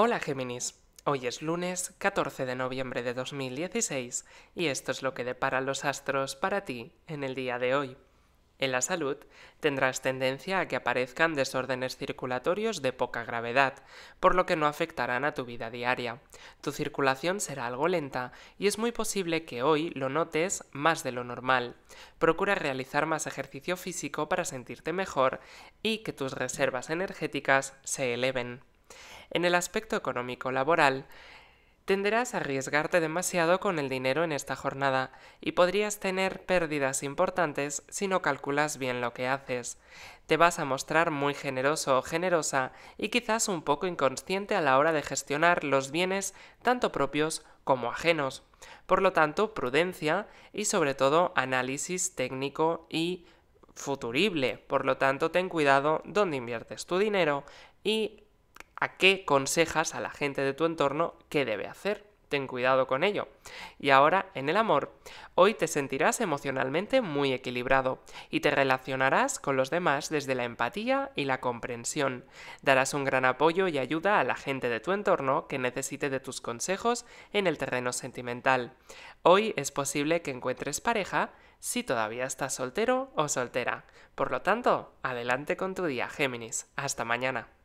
Hola Géminis, hoy es lunes 14 de noviembre de 2016 y esto es lo que depara los astros para ti en el día de hoy. En la salud tendrás tendencia a que aparezcan desórdenes circulatorios de poca gravedad, por lo que no afectarán a tu vida diaria. Tu circulación será algo lenta y es muy posible que hoy lo notes más de lo normal. Procura realizar más ejercicio físico para sentirte mejor y que tus reservas energéticas se eleven. En el aspecto económico laboral, tenderás a arriesgarte demasiado con el dinero en esta jornada y podrías tener pérdidas importantes si no calculas bien lo que haces. Te vas a mostrar muy generoso o generosa y quizás un poco inconsciente a la hora de gestionar los bienes tanto propios como ajenos. Por lo tanto, prudencia y sobre todo análisis técnico y futurible. Por lo tanto, ten cuidado dónde inviertes tu dinero y a qué consejas a la gente de tu entorno qué debe hacer. Ten cuidado con ello. Y ahora, en el amor, hoy te sentirás emocionalmente muy equilibrado y te relacionarás con los demás desde la empatía y la comprensión. Darás un gran apoyo y ayuda a la gente de tu entorno que necesite de tus consejos en el terreno sentimental. Hoy es posible que encuentres pareja si todavía estás soltero o soltera. Por lo tanto, adelante con tu día, Géminis. Hasta mañana.